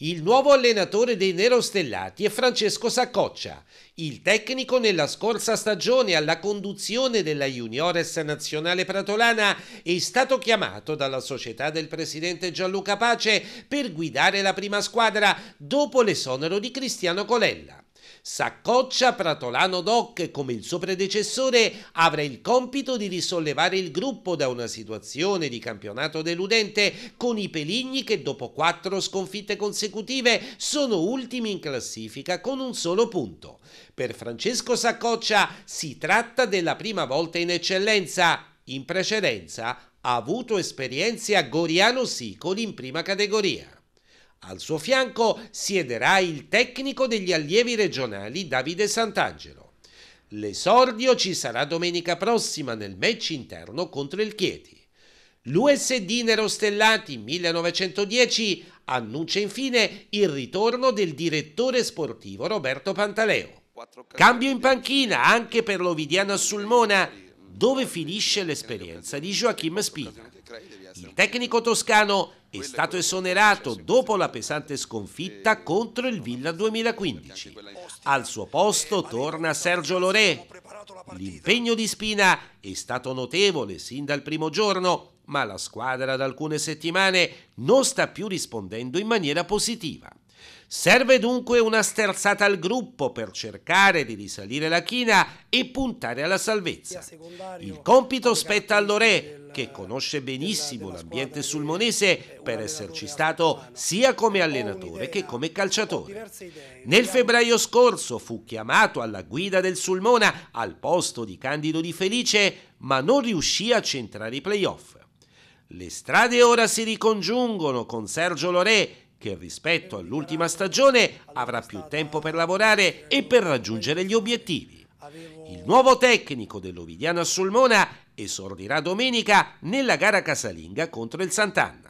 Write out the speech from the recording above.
Il nuovo allenatore dei Nerostellati è Francesco Saccoccia, il tecnico nella scorsa stagione alla conduzione della Juniores Nazionale Pratolana è stato chiamato dalla società del presidente Gianluca Pace per guidare la prima squadra dopo l'esonero di Cristiano Colella. Saccoccia Pratolano Doc, come il suo predecessore, avrà il compito di risollevare il gruppo da una situazione di campionato deludente con i Peligni che dopo quattro sconfitte consecutive sono ultimi in classifica con un solo punto. Per Francesco Saccoccia si tratta della prima volta in eccellenza. In precedenza ha avuto esperienze a Goriano Sicoli in prima categoria. Al suo fianco siederà il tecnico degli allievi regionali Davide Sant'Angelo. L'esordio ci sarà domenica prossima nel match interno contro il Chieti. L'USD Nero Stellati 1910 annuncia infine il ritorno del direttore sportivo Roberto Pantaleo. Cambio in panchina anche per l'Ovidiano Sulmona, dove finisce l'esperienza di Joachim Spina. Il tecnico toscano è stato esonerato dopo la pesante eh, sconfitta contro il Villa 2015. Al suo eh, posto torna Sergio Loré. L'impegno di Spina è stato notevole sin dal primo giorno, ma la squadra da alcune settimane non sta più rispondendo in maniera positiva. Serve dunque una sterzata al gruppo per cercare di risalire la china e puntare alla salvezza. Il compito spetta Lore, che conosce benissimo l'ambiente sulmonese per esserci stato sia come allenatore che come calciatore. Nel febbraio scorso fu chiamato alla guida del Sulmona al posto di Candido Di Felice, ma non riuscì a centrare i playoff. Le strade ora si ricongiungono con Sergio Lore che rispetto all'ultima stagione avrà più tempo per lavorare e per raggiungere gli obiettivi. Il nuovo tecnico dell'Ovidiano a Sulmona esordirà domenica nella gara casalinga contro il Sant'Anna.